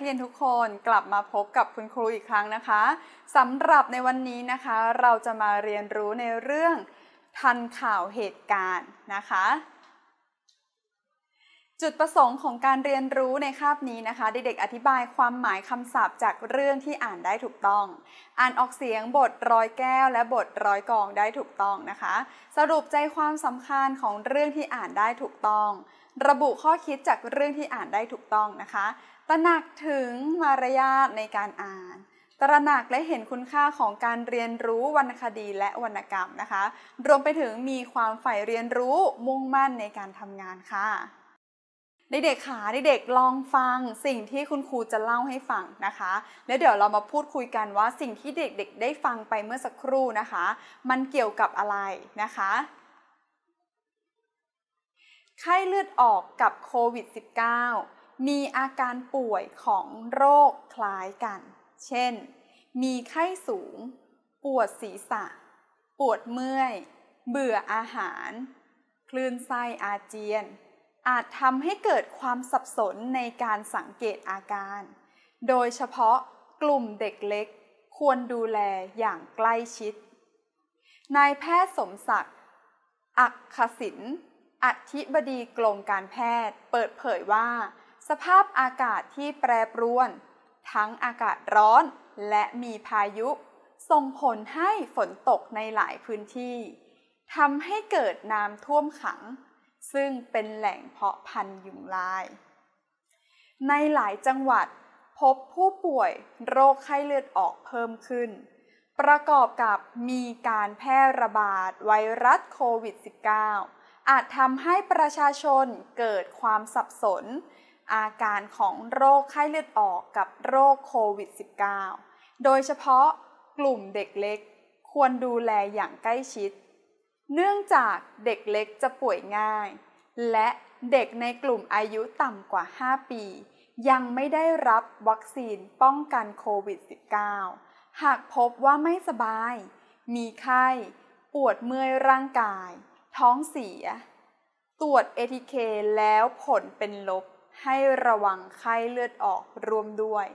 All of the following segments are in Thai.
เรียนทุกคนกลับมาพบกับคุณครูอีกครั้งนะคะสำหรับในวันนี้นะคะ เราจะมาเรียนรู้ในเรื่องทันข่าวเหตุการณ์นะคะ จุดประสงค์ของการเรียนรู้ในคาบนี้นะคะ เด็กๆอธิบายความหมายคำศัพท์จากเรื่องที่อ่านได้ถูกต้อง อ่านออกเสียง บทร้อยแก้วและบทร้อยกองได้ถูกต้องนะคะ สรุปใจความสำคัญของเรื่องที่อ่านได้ถูกต้อง ระบุข้อคิดจากเรื่องที่อ่านได้ถูกต้องนะคะตระหนักถึงมารยาทในการอ่าน ตระหนักและเห็นคุณค่าของการเรียนรู้วรรณคดีและวรรณกรรมนะคะ รวมไปถึงมีความใฝ่เรียนรู้มุ่งมั่นในการทำงานค่ะในเด็กขาในเด็กลองฟังสิ่งที่คุณครูจะเล่าให้ฟังนะคะ แล้วเดี๋ยวเรามาพูดคุยกันว่าสิ่งที่เด็กๆ ได้ฟังไปเมื่อสักครู่นะคะ มันเกี่ยวกับอะไรนะคะ ไข้เลือดออกกับโควิด -19 มีอาการป่วยของโรคคล้ายกัน เช่น มีไข้สูง ปวดศีรษะ ปวดเมื่อย เบื่ออาหาร คลื่นไส้อาเจียน อาจทำให้เกิดความสับสนในการสังเกตอาการ โดยเฉพาะกลุ่มเด็กเล็ก ควรดูแลอย่างใกล้ชิดนายแพทย์สมศักดิ์ อักขศิน อธิบดีกรมการแพทย์ เปิดเผยว่าสภาพอากาศที่แปรปรวน ทั้งอากาศร้อนและมีพายุส่งผลให้ฝนตกในหลายพื้นที่ทำให้เกิดน้ำท่วมขัง ซึ่งเป็นแหล่งเพาะพันธุ์ยุงลาย ในหลายจังหวัด พบผู้ป่วยโรคไข้เลือดออกเพิ่มขึ้นประกอบกับมีการแพร่ระบาดไวรัสโควิด -19 อาจทำให้ประชาชนเกิดความสับสนอาการของโรคไข้เลือดออกกับโรคโควิด -19 โดยเฉพาะกลุ่มเด็กเล็กควรดูแลอย่างใกล้ชิด เนื่องจากเด็กเล็กจะป่วยง่าย และเด็กในกลุ่มอายุต่ำกว่า 5 ปียังไม่ได้รับวัคซีนป้องกันโควิด -19 หากพบว่าไม่สบาย มีไข้ ปวดเมื่อยร่างกาย ท้องเสีย ตรวจเอทีเคแล้วผลเป็นลบให้ระวังไข้เลือดออกรวมด้วย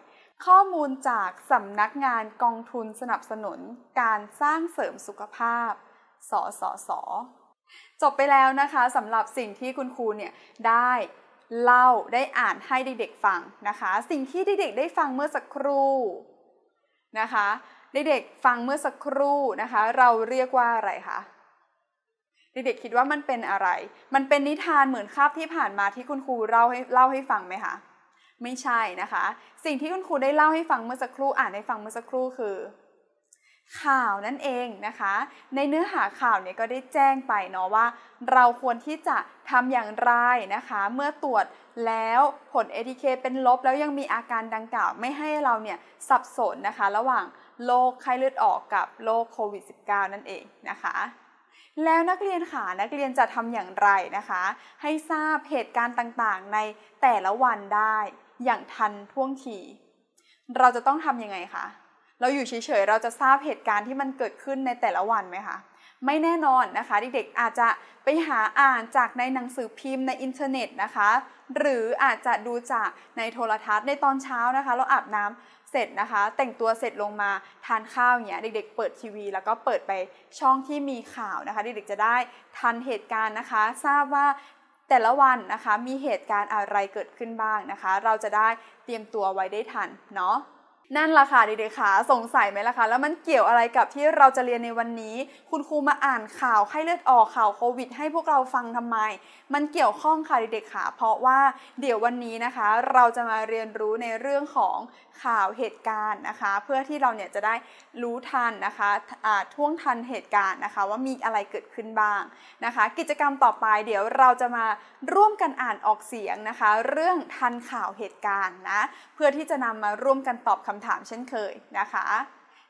ข้อมูลจากสำนักงานกองทุนสนับสนุนการสร้างเสริมสุขภาพ สสส จบไปแล้วนะคะสำหรับสิ่งที่คุณครูเนี่ยได้ เล่าได้อ่านให้เด็กๆฟังนะคะ สิ่งที่เด็กๆได้ฟังเมื่อสักครู่นะคะเด็กๆฟังเมื่อสักครู่นะคะ เราเรียกว่าอะไรคะเด็กๆคิดว่ามันเป็นอะไร มันเป็นนิทานเหมือนคาบที่ผ่านมาที่คุณครูเล่าให้เล่าให้ฟังไหมคะ ไม่ใช่นะคะ สิ่งที่คุณครูได้เล่าให้ฟังเมื่อสักครู่อ่านให้ฟังเมื่อสักครู่คือ ข่าวนั่นเองนะคะ ในเนื้อหาข่าวเนี่ยก็ได้แจ้งไปเนาะว่า เราควรที่จะทำอย่างไรนะคะ เมื่อตรวจแล้วผลเีเคเป็นลบแล้วยังมีอาการดังกล่าว ไม่ให้เราเนี่ยสับสนนะคะระหว่างโรคไข้เลือดออกกับโรคโควิด -19 นั่นเองนะคะแล้วนักเรียนค่ะนักเรียนจะทำอย่างไรนะคะ ให้ทราบเหตุการณ์ต่างๆในแต่ละวันได้อย่างทันท่วงทีเราจะต้องทำยังไงคะ เราอยู่เฉยๆเราจะทราบเหตุการณ์ที่มันเกิดขึ้นในแต่ละวันไหมคะ ไม่แน่นอนนะคะเด็กๆอาจจะไปหาอ่านจากในหนังสือพิมพ์ในอินเทอร์เน็ตนะคะ หรืออาจจะดูจากในโทรทัศน์ในตอนเช้านะคะเราอาบน้ำเสร็จนะคะแต่งตัวเสร็จลงมาทานข้าวเนี้ยเด็กๆเปิดทีวี แล้วก็เปิดไปช่องที่มีข่าวนะคะเด็กๆจะได้ทันเหตุการณ์นะคะ ทราบว่าแต่ละวันนะคะมีเหตุการณ์อะไรเกิดขึ้นบ้างนะคะ เราจะได้เตรียมตัวไว้ได้ทันเนาะนั่นล่ะค่ะเด็กๆค่ะสงสัยไหมล่ะคะแล้วมันเกี่ยวอะไรกับที่เราจะเรียนในวันนี้คุณครูมาอ่านข่าวให้เลือดออกข่าวโควิดให้พวกเราฟังทำไม มันเกี่ยวข้องค่ะเด็กๆค่ะเพราะว่าเดี๋ยววันนี้นะคะ เราจะมาเรียนรู้ในเรื่องของข่าวเหตุการณ์นะคะเพื่อที่เราเนี่ยจะได้รู้ทันนะคะะท่วงทันเหตุการณ์นะคะว่ามีอะไรเกิดขึ้นบ้างนะคะ กิจกรรมต่อไปเดี๋ยวเราจะมาร่วมกันอ่านออกเสียงนะคะ เรื่องทันข่าวเหตุการณ์นะเพื่อที่จะนำมาร่วมกันตอบคำถามเช่นเคยนะคะ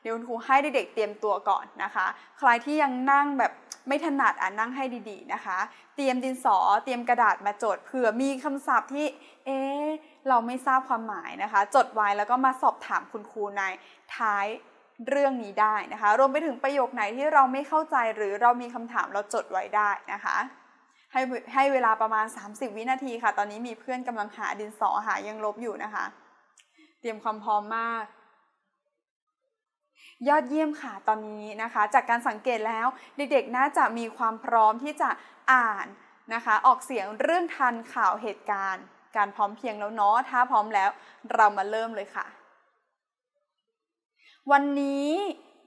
เดี๋ยวคุณครูให้เด็กๆเตรียมตัวก่อนนะคะใครที่ยังนั่งแบบไม่ถนัดอ่านนั่งให้ดีๆนะคะ เตรียมดินสอเตรียมกระดาษมาจดเผื่อมีคำศัพท์ที่เอ๊เราไม่ทราบความหมายนะคะ จดไว้แล้วก็มาสอบถามคุณครูในท้ายเรื่องนี้ได้นะคะรวมไปถึงประโยคไหนที่เราไม่เข้าใจหรือเรามีคำถามเราจดไว้ได้นะคะให้ให้เวลาประมาณ 30 วินาทีค่ะ ตอนนี้มีเพื่อนกำลังหาดินสอหายังลบอยู่นะคะ เตรียมความพร้อมมากยอดเยี่ยมค่ะตอนนี้นะคะ จากการสังเกตแล้วเด็กๆน่าจะมีความพร้อมที่จะอ่านนะคะ ออกเสียงเรื่องทันข่าวเหตุการณ์ การพร้อมเพียงแล้วเนาะถ้าพร้อมแล้วเรามาเริ่มเลยค่ะ วันนี้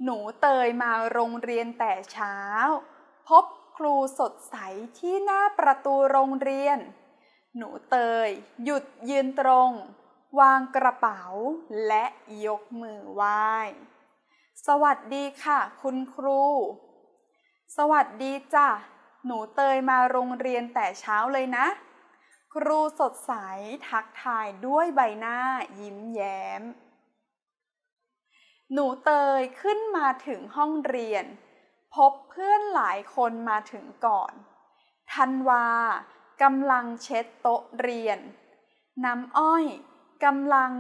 หนูเตยมาโรงเรียนแต่เช้า พบครูสดใสที่หน้าประตูโรงเรียน หนูเตย หยุดยืนตรง วางกระเป๋าและยกมือไหว้สวัสดีค่ะคุณครู สวัสดีจ้ะหนูเตยมาโรงเรียนแต่เช้าเลยนะ ครูสดใสทักทายด้วยใบหน้ายิ้มแย้ม หนูเตยขึ้นมาถึงห้องเรียน พบเพื่อนหลายคนมาถึงก่อน ทันวากำลังเช็ดโต๊ะเรียนน้ำอ้อยกำลัง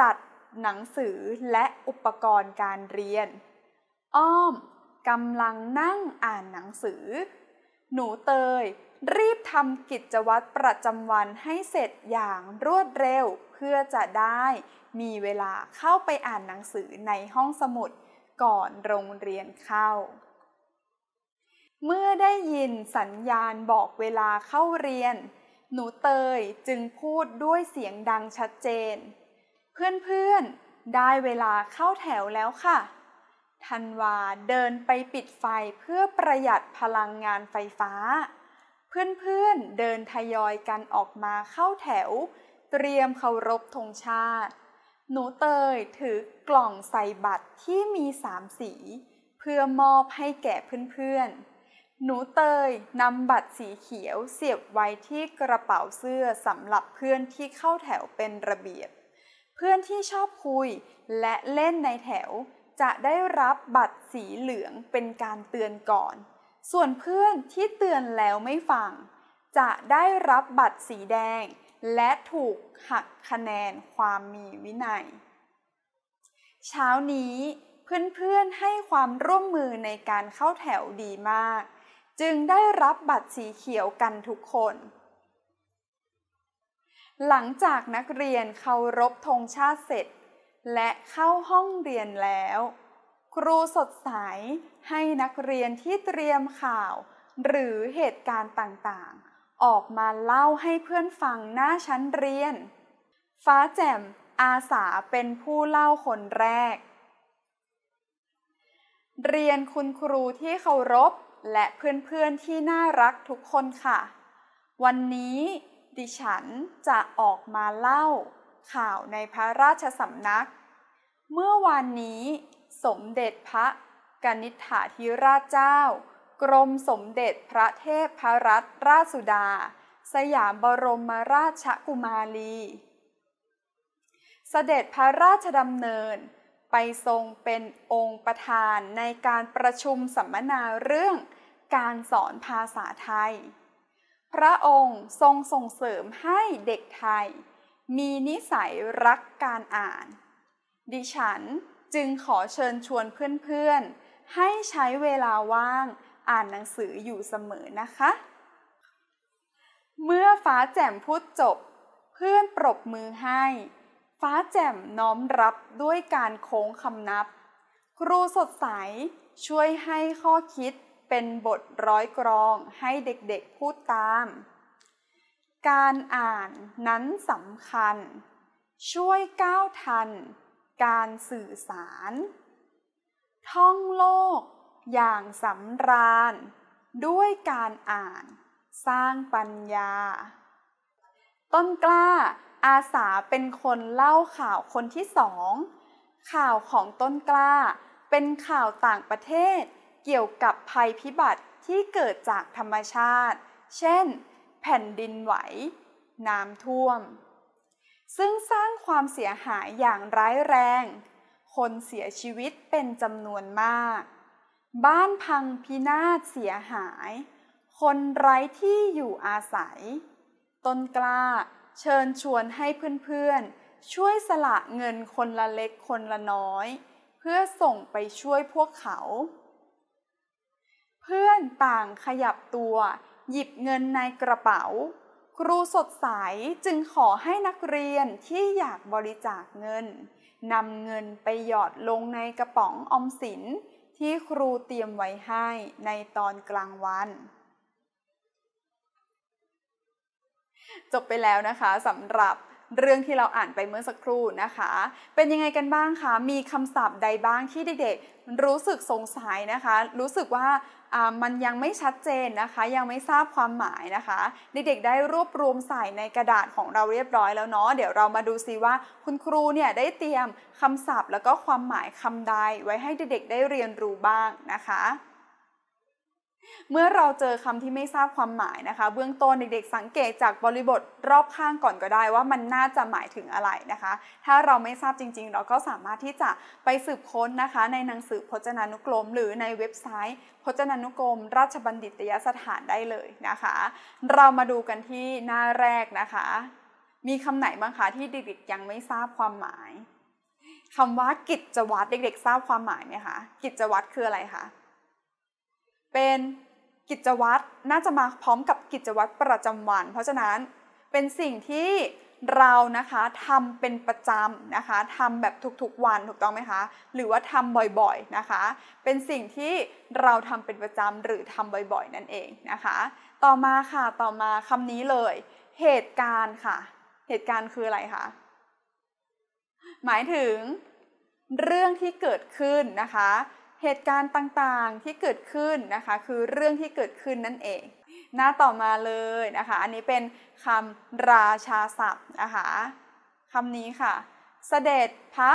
จัดหนังสือและอุปกรณ์การเรียน อ้อมกำลังนั่งอ่านหนังสือ หนูเตย รีบทำกิจวัตรประจำวันให้เสร็จอย่างรวดเร็วเพื่อจะได้มีเวลาเข้าไปอ่านหนังสือในห้องสมุดก่อนโรงเรียนเข้า เมื่อได้ยินสัญญาณบอกเวลาเข้าเรียน หนูเตยจึงพูดด้วยเสียงดังชัดเจนเพื่อนๆ ได้เวลาเข้าแถวแล้วค่ะ ทันวาเดินไปปิดไฟเพื่อประหยัดพลังงานไฟฟ้า เพื่อนๆเดินทยอยกันออกมาเข้าแถว เตรียมเคารพธงชาติ หนูเตยถือกล่องใส่บัตรที่มีสามสี เพื่อมอบให้แก่เพื่อนๆ หนูเตยนำบัตรสีเขียวเสียบไว้ที่กระเป๋าเสื้อ สำหรับเพื่อนที่เข้าแถวเป็นระเบียบเพื่อนที่ชอบคุยและเล่นในแถวจะได้รับบัตรสีเหลืองเป็นการเตือนก่อน ส่วนเพื่อนที่เตือนแล้วไม่ฟังจะได้รับบัตรสีแดงและถูกหักคะแนนความมีวินัย เช้านี้เพื่อนๆให้ความร่วมมือในการเข้าแถวดีมาก จึงได้รับบัตรสีเขียวกันทุกคนหลังจากนักเรียนเคารพธงชาติเสร็จและเข้าห้องเรียนแล้ว ครูสดใสให้นักเรียนที่เตรียมข่าวหรือเหตุการณ์ต่างๆ ออกมาเล่าให้เพื่อนฟังหน้าชั้นเรียน ฟ้าแจ่มอาสาเป็นผู้เล่าคนแรก เรียนคุณครูที่เคารพและเพื่อนๆที่น่ารักทุกคนค่ะ วันนี้ดิฉันจะออกมาเล่า ข่าวในพระราชสำนัก เมื่อวานนี้สมเด็จพระกนิษฐาธิราชเจ้า กรมสมเด็จพระเทพพระรัตนราชสุดา สยามบรมราชกุมารีสเสด็จพระราชดำเนินไปทรงเป็นองค์ประธานในการประชุมสัมมนาเรื่อง การสอนภาษาไทยพระองค์ทรงส่งเสริมให้เด็กไทย มีนิสัยรักการอ่าน ดิฉันจึงขอเชิญชวนเพื่อนๆให้ใช้เวลาว่างอ่านหนังสืออยู่เสมอนะคะ เมื่อฟ้าแจ่มพูดจบ เพื่อนปรบมือให้ ฟ้าแจ่มน้อมรับด้วยการโค้งคำนับ ครูสดใสช่วยให้ข้อคิดเป็นบทร้อยกรองให้เด็กๆพูดตาม การอ่านนั้นสำคัญ ช่วยก้าวทัน การสื่อสาร ท่องโลกอย่างสำราญ ด้วยการอ่านสร้างปัญญา ต้นกล้าอาสาเป็นคนเล่าข่าวคนที่สอง ข่าวของต้นกล้าเป็นข่าวต่างประเทศเกี่ยวกับภัยพิบัติที่เกิดจากธรรมชาติ เช่น แผ่นดินไหว น้ำท่วม ซึ่งสร้างความเสียหายอย่างร้ายแรง คนเสียชีวิตเป็นจำนวนมาก บ้านพังพินาศเสียหาย คนไร้ที่อยู่อาศัยต้นกล้า เชิญชวนให้เพื่อนๆ ช่วยสละเงินคนละเล็กคนละน้อย เพื่อส่งไปช่วยพวกเขาเพื่อนต่างขยับตัว หยิบเงินในกระเป๋า ครูสดใสจึงขอให้นักเรียนที่อยากบริจาคเงินนำเงินไปหยอดลงในกระป๋องอมสินที่ครูเตรียมไว้ให้ในตอนกลางวัน จบไปแล้วนะคะสำหรับเรื่องที่เราอ่านไปเมื่อสักครู่นะคะ เป็นยังไงกันบ้างคะ มีคำศัพท์ใดบ้างที่เด็กๆรู้สึกสงสัยนะคะ รู้สึกว่ามันยังไม่ชัดเจนนะคะ ยังไม่ทราบความหมายนะคะ เด็กๆได้รวบรวมใส่ในกระดาษของเราเรียบร้อยแล้วเนาะ เดี๋ยวเรามาดูซิว่าคุณครูเนี่ยได้เตรียมคำศัพท์ แล้วก็ความหมายคำใด ไว้ให้เด็กๆได้เรียนรู้บ้างนะคะเมื่อเราเจอคำที่ไม่ทราบความหมายนะคะ เบื้องต้นเด็กๆสังเกตจากบริบทรอบข้างก่อนก็ได้ว่ามันน่าจะหมายถึงอะไรนะคะ ถ้าเราไม่ทราบจริงๆ เราก็สามารถที่จะไปสืบค้นนะคะ ในหนังสือพจนานุกรม หรือในเว็บไซต์ พจนานุกรม ราชบัณฑิตยสถานได้เลยนะคะ เรามาดูกันที่หน้าแรกนะคะ มีคำไหนบ้างคะที่เด็กๆยังไม่ทราบความหมาย คำว่ากิจวัตรเด็กๆ ทราบความหมายไหมคะ กิจวัตรคืออะไรคะเป็นกิจวัตรน่าจะมาพร้อมกับกิจวัตรประจำวัน เพราะฉะนั้นเป็นสิ่งที่เรานะคะทำเป็นประจำนะคะทำแบบทุกๆวันถูกต้องไหมคะ หรือว่าทำบ่อยๆนะคะ เป็นสิ่งที่เราทำเป็นประจำหรือทำบ่อยๆนั่นเองนะคะ ต่อมาค่ะต่อมาคำนี้เลย เหตุการณ์ค่ะ เหตุการณ์คืออะไรคะหมายถึงเรื่องที่เกิดขึ้นนะคะเหตุการณ์ต่างๆที่เกิดขึ้นนะคะคือเรื่องที่เกิดขึ้นนั่นเอง หน้าต่อมาเลยนะคะอันนี้เป็นคำราชาศัพท์นะคะคำนี้ค่ะเสด็จพระ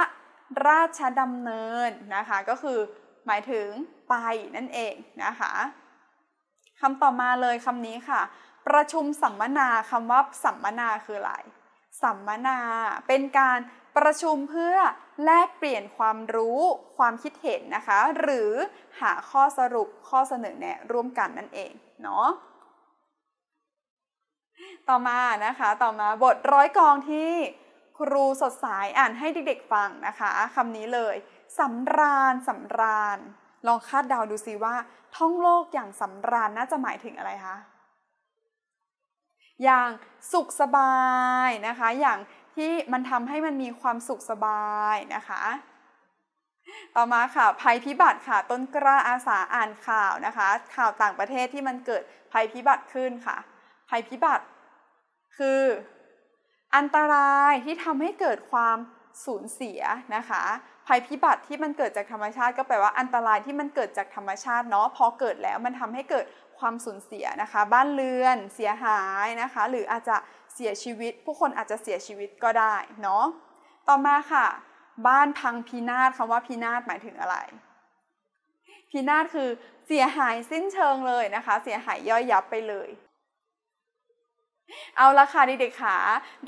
ราชดำเนินนะคะก็คือหมายถึงไปนั่นเองนะคะคำต่อมาเลยคำนี้ค่ะประชุมสัมมนาคำว่าสัมมนาคืออะไรสัมมนาเป็นการประชุมเพื่อแลกเปลี่ยนความรู้ความคิดเห็นนะคะ หรือหาข้อสรุปข้อเสนอแนะร่วมกันนั่นเองเนาะต่อมานะคะต่อมาบทร้อยกองที่ครูสดสายอ่านให้เด็กๆฟังนะคะคำนี้เลยสำราญสำราญ ลองคาดเดาดูซิว่าท่องโลกอย่างสำราญน่าจะหมายถึงอะไรคะอย่างสุขสบายนะคะอย่างที่มันทำให้มันมีความสุขสบายนะคะ ต่อมาค่ะ ภัยพิบัติค่ะต้นกล้าอาสาอ่านข่าวนะคะ ข่าวต่างประเทศที่มันเกิดภัยพิบัติขึ้นค่ะ ภัยพิบัติ คือ อันตรายที่ทำให้เกิดความสูญเสียนะคะ ภัยพิบัติที่มันเกิดจากธรรมชาติก็แปลว่าอันตรายที่มันเกิดจากธรรมชาติเนาะพอเกิดแล้วมันทำให้เกิดความสูญเสียนะคะ บ้านเรือนเสียหายนะคะหรืออาจจะเสียชีวิตผู้คนอาจจะเสียชีวิตก็ได้เนาะต่อมาค่ะ บ้านพังพินาศคำว่าพินาศหมายถึงอะไรพินาศคือเสียหายสิ้นเชิงเลยนะคะ เสียหายย่อยยับไปเลย เอาละค่ะเด็กๆค่ะ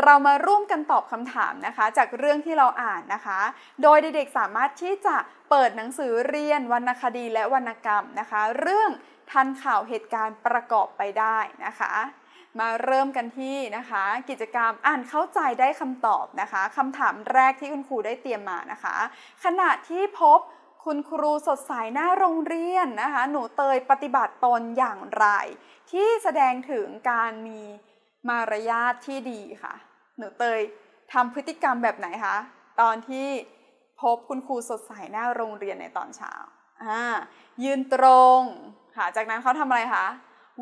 เรามาร่วมกันตอบคำถามนะคะจากเรื่องที่เราอ่านนะคะ โดยเด็กๆสามารถที่จะเปิดหนังสือเรียนวรรณคดีและวรรณกรรมนะคะ เรื่องทันข่าวเหตุการณ์ประกอบไปได้นะคะมาเริ่มกันที่นะคะกิจกรรมอ่านเข้าใจได้คำตอบนะคะคำถามแรกที่คุณครูได้เตรียมมานะคะขณะที่พบคุณครูสดใสหน้าโรงเรียนนะคะ หนูเตยปฏิบัติตนอย่างไร ที่แสดงถึงการมีมารยาทที่ดีค่ะ หนูเตยทำพฤติกรรมแบบไหนคะตอนที่พบคุณครูสดใสหน้าโรงเรียนในตอนเช้าอ่ายืนตรงค่ะจากนั้นเขาทำอะไรคะ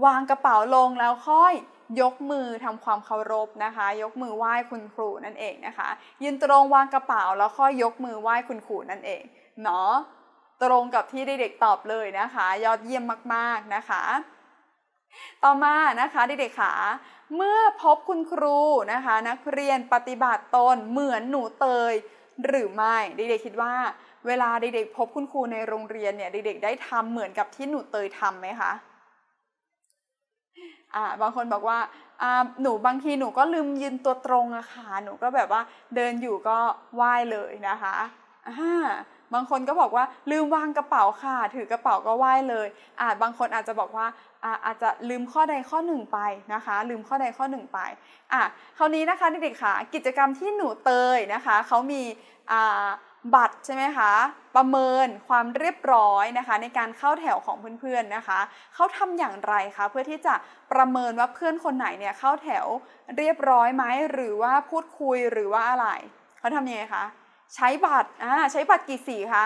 วางกระเป๋าลงแล้วค่อยยกมือทำความเคารพนะคะ ยกมือไหว้คุณครูนั่นเองนะคะยืนตรงวางกระเป๋าแล้วค่อยยกมือไหว้คุณครูนั่นเองเนาะตรงกับที่เด็กๆตอบเลยนะคะ ยอดเยี่ยมมากๆนะคะ ต่อมานะคะเด็กๆขาเมื่อพบคุณครูนะคะ นักเรียนปฏิบัติตนเหมือนหนูเตยหรือไม่เด็กๆคิดว่า เวลาเด็กๆพบคุณครูในโรงเรียนเนี่ยเด็กๆได้ทำเหมือนกับที่หนูเตยทํำไหมคะอ่าบางคนบอกว่าอ่าหนูบางทีหนูก็ลืมยืนตัวตรงอะค่ะหนูก็แบบว่าเดินอยู่ก็ไหว้เลยนะคะอ่าบางคนก็บอกว่าลืมวางกระเป๋าค่ะ ถือกระเป๋าก็ไหว้เลยอ่าบางคนอาจจะบอกว่าอ่าอาจจะลืมข้อใดข้อหนึ่งไปนะคะลืมข้อใดข้อหนึ่งไปอ่าคราวนี้นะคะเด็กๆค่ะกิจกรรมที่หนูเตยนะคะเขามีอ่าบัตรใช่ไหมคะประเมินความเรียบร้อยนะคะในการเข้าแถวของเพื่อนๆนะคะเขาทำอย่างไรคะ เพื่อที่จะประเมินว่าเพื่อนคนไหนเนี่ยเข้าแถวเรียบร้อยไหมหรือว่าพูดคุยหรือว่าอะไรเขาทำยังไงคะ ใช้บัตรอ่าใช้บัตรกี่สีคะ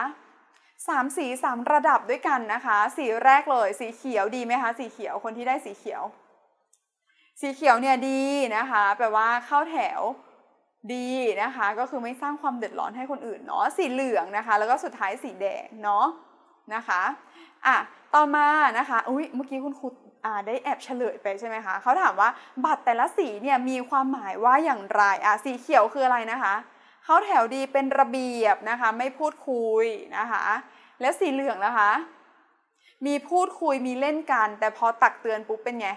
สามสีสามระดับด้วยกันนะคะ สีแรกเลยสีเขียวดีไหมคะ สีเขียวคนที่ได้สีเขียว สีเขียวเนี่ยดีนะคะ แปลว่าเข้าแถวดีนะคะก็คือไม่สร้างความเดือดร้อนให้คนอื่นเนาะสีเหลืองนะคะแล้วก็สุดท้ายสีแดงเนาะนะคะอ่ะต่อมานะคะอุ้ยเมื่อกี้คุณครูได้แอบเฉลยไปใช่ไหมคะเขาถามว่าบัตรแต่ละสีเนี่ยมีความหมายว่าอย่างไรอ่ะสีเขียวคืออะไรนะคะเขาแถวดีเป็นระเบียบนะคะไม่พูดคุยนะคะแล้วสีเหลืองนะคะ มีพูดคุยมีเล่นกัน แต่พอตักเตือนปุ๊บเป็นไง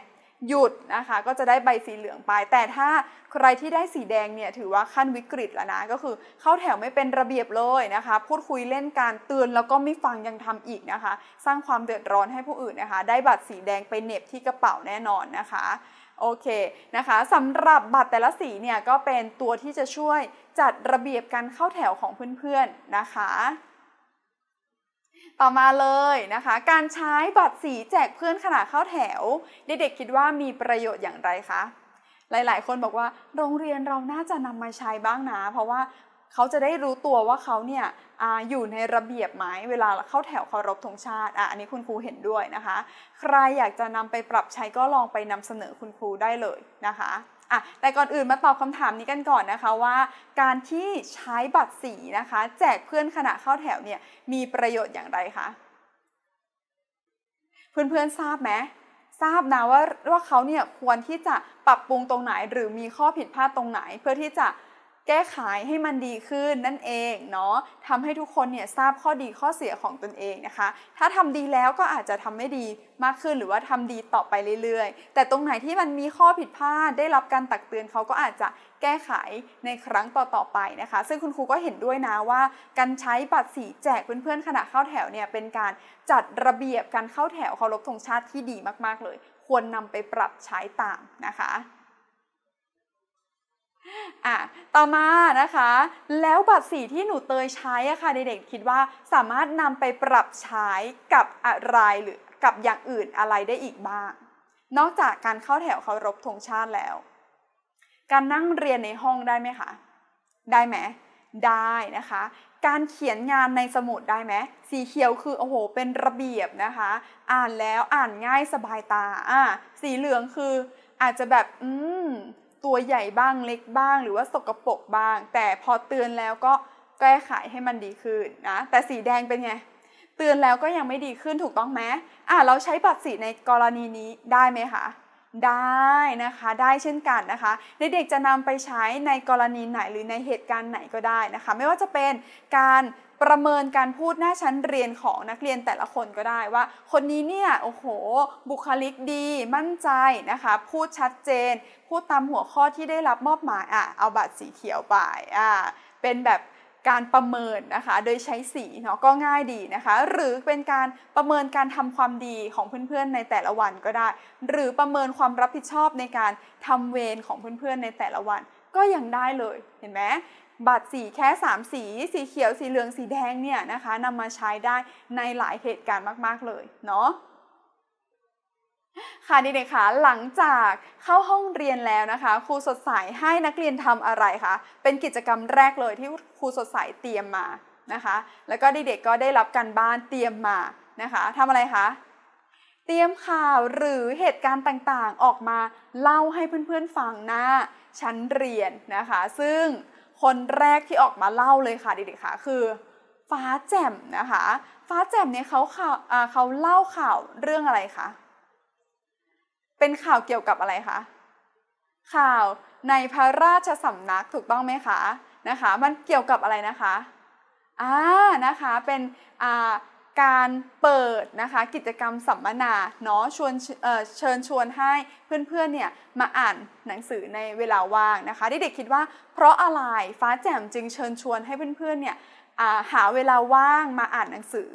หยุดนะคะก็จะได้ใบสีเหลืองไป แต่ถ้าใครที่ได้สีแดงเนี่ยถือว่าขั้นวิกฤตแล้วนะก็คือเข้าแถวไม่เป็นระเบียบเลยนะคะ พูดคุยเล่นการเตือนแล้วก็ไม่ฟังยังทำอีกนะคะ สร้างความเดือดร้อนให้ผู้อื่นนะคะ ได้บัตรสีแดงไปเน็บที่กระเป๋าแน่นอนนะคะโอเคนะคะสำหรับบัตรแต่ละสีเนี่ยก็เป็นตัวที่จะช่วยจัดระเบียบการเข้าแถวของเพื่อนๆนะคะต่อมาเลยนะคะ การใช้บัตรสีแจกเพื่อนขณะเข้าแถวเด็กๆคิดว่ามีประโยชน์อย่างไรคะหลายๆคนบอกว่าโรงเรียนเราน่าจะนำมาใช้บ้างนะ เพราะว่าเขาจะได้รู้ตัวว่าเขาเนี่ยออยู่ในระเบียบไหมเวลาเข้าแถวเคารพธงชาติอ่ะอันนี้คุณครูเห็นด้วยนะคะ ใครอยากจะนำไปปรับใช้ก็ลองไปนำเสนอคุณครูได้เลยนะคะอะแต่ก่อนอื่นมาตอบคำถามนี้กันก่อนนะคะว่าการที่ใช้บัตรสีนะคะ แจกเพื่อนขณะเข้าแถวเนี่ยมีประโยชน์อย่างไรคะ เพื่อนๆทราบไหมทราบนะว่าว่าเขาเนี่ยควรที่จะปรับปรุงตรงไหนหรือมีข้อผิดพลาดตรงไหนเพื่อที่จะแก้ไขให้มันดีขึ้นนั่นเองเนาะทำให้ทุกคนเนี่ยทราบข้อดีข้อเสียของตนเองนะคะ ถ้าทำดีแล้วก็อาจจะทำไม่ดีมากขึ้น หรือว่าทำดีต่อไปเรื่อย ๆ แต่ตรงไหนที่มันมีข้อผิดพลาด ได้รับการตักเตือนเขาก็อาจจะแก้ไขในครั้งต่อๆไปนะคะ ซึ่งคุณครูก็เห็นด้วยนะว่าการใช้บัตรสีแจกเพื่อนๆ ขณะเข้าแถวเนี่ยเป็นการจัดระเบียบการเข้าแถวเคารพธงชาติที่ดีมากๆเลย ควรนำไปปรับใช้ตามนะคะอะต่อมานะคะ แล้วบัตรสีที่หนูเตยใช้อะค่ะ เด็กๆคิดว่าสามารถนำไปปรับใช้กับอะไรหรือกับอย่างอื่นอะไรได้อีกบ้าง นอกจากการเข้าแถวเคารพธงชาติแล้ว การนั่งเรียนในห้องได้ไหมคะได้ไหมได้นะคะ การเขียนงานในสมุดได้ไหมสีเขียวคือโอ้โห เป็นระเบียบนะคะ อ่านแล้วอ่านง่ายสบายตาอ่าสีเหลืองคือ อาจจะแบบ อืมตัวใหญ่บ้างเล็กบ้างหรือว่าสกรปรกบ้าง แต่พอเตือนแล้วก็แก้ไขให้มันดีขึ้นนะแต่สีแดงเป็นไงเตือนแล้วก็ยังไม่ดีขึ้นถูกต้องไหมอ่ะเราใช้บัตรสีในกรณีนี้ได้ไหมคะ ได้นะคะได้เช่นกันนะคะเด็กๆจะนำไปใช้ในกรณีไหนหรือในเหตุการณ์ไหนก็ได้นะคะ ไม่ว่าจะเป็นการประเมินการพูดหน้าชั้นเรียนของนักเรียนแต่ละคนก็ได้ว่า คนนี้เนี่ยโอ้โห บุคลิกดีมั่นใจนะคะ พูดชัดเจน พูดตามหัวข้อที่ได้รับมอบหมายอ่ะเอาบัตรสีเขียวไปอ่ะเป็นแบบการประเมินนะคะโดยใช้สีเนาะก็ง่ายดีนะคะ หรือเป็นการประเมินการทำความดีของเพื่อนๆในแต่ละวันก็ได้ หรือประเมินความรับผิดชอบในการทำเวรของเพื่อนๆในแต่ละวัน ก็ยังได้เลยเห็นไหมบัตรสีแค่3สีสีเขียว สีเหลืองสีแดงเนี่ยนะคะนำมาใช้ได้ในหลายเหตุการณ์มากๆเลยเนาะค่ะนี่เลคะหลังจากเข้าห้องเรียนแล้วนะคะครูสดใสให้นักเรียนทำอะไรคะเป็นกิจกรรมแรกเลยที่ครูสดใสเตรียมมานะคะ แล้วก็เด็กๆก็ได้รับการบ้านเตรียมมานะคะทำอะไรคะเตรียมข่าวหรือเหตุการณ์ต่างๆ ออกมาเล่าให้เพื่อนๆฟังหน้าชั้นเรียนนะคะ ซึ่งคนแรกที่ออกมาเล่าเลยค่ะเด็กๆค่ะคือ ฟ้าแจ่มนะคะ ฟ้าแจ่มเนี่ยเขาข่าวเขาเล่าข่าวเรื่องอะไรคะเป็นข่าวเกี่ยวกับอะไรคะข่าวในพระราชสำนักถูกต้องไหมคะนะคะ มันเกี่ยวกับอะไรนะคะอ่านะคะเป็นอ่าการเปิดนะคะกิจกรรมสัมมนาเนาะชวนเชิญชวนให้เพื่อนๆเนี่ยมาอ่านหนังสือในเวลาว่างนะคะที่เด็กคิดว่า เพราะอะไรฟ้าแจ่มจึงเชิญชวนให้เพื่อนๆเนี่ยหาเวลาว่างมาอ่านหนังสือ